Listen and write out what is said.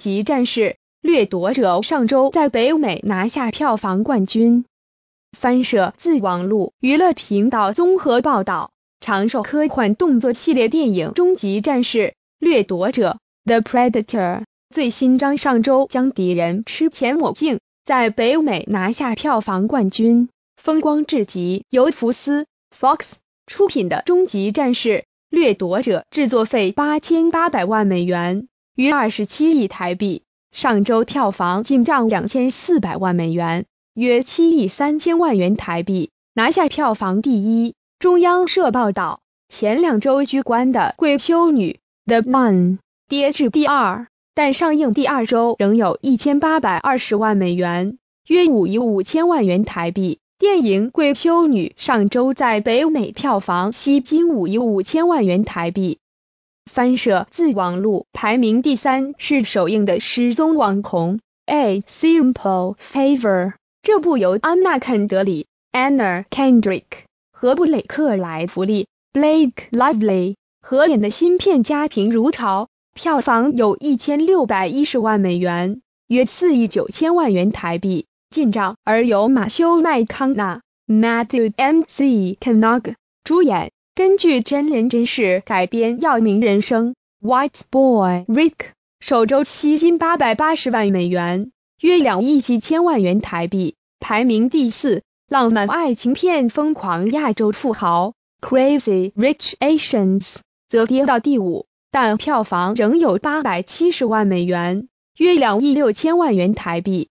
级战士：掠夺者》上周在北美拿下票房冠军。翻摄自网络娱乐频道综合报道，长寿科幻动作系列电影《终极战士：掠夺者》The Predator 最新章上周将敌人吃前抹净，在北美拿下票房冠军，风光至极。由福斯 Fox 出品的《终极战士：掠夺者》制作费八千八百万美元。约二十七亿台币，上周票房进账两千四百万美元，约七亿三千万元台币，拿下票房第一。中央社报道，前两周居冠的《贵修女》The m u n 跌至第二，但上映第二周仍有一千八百二十万美元，约五亿五千万元台币。电影《贵修女》上周在北美票房吸金五亿五千万元台币。翻摄自网络，排名第三是首映的失踪网红 A Simple Favor。这部由安娜肯德里 （Anna Kendrick） 和布雷克莱弗利 （Blake Lively） 合演的新片，家庭如潮，票房有一千六百一十万美元，约四亿九千万元台币进账，而由马修麦康纳 （Matthew m c k e n a g h 主演。根据真人真事改编，《药明人生》White Boy Rick 首周吸金八百八十万美元，约两亿七千万元台币，排名第四。浪漫爱情片《疯狂亚洲富豪》Crazy Rich Asians 则跌到第五，但票房仍有八百七十万美元，约两亿六千万元台币。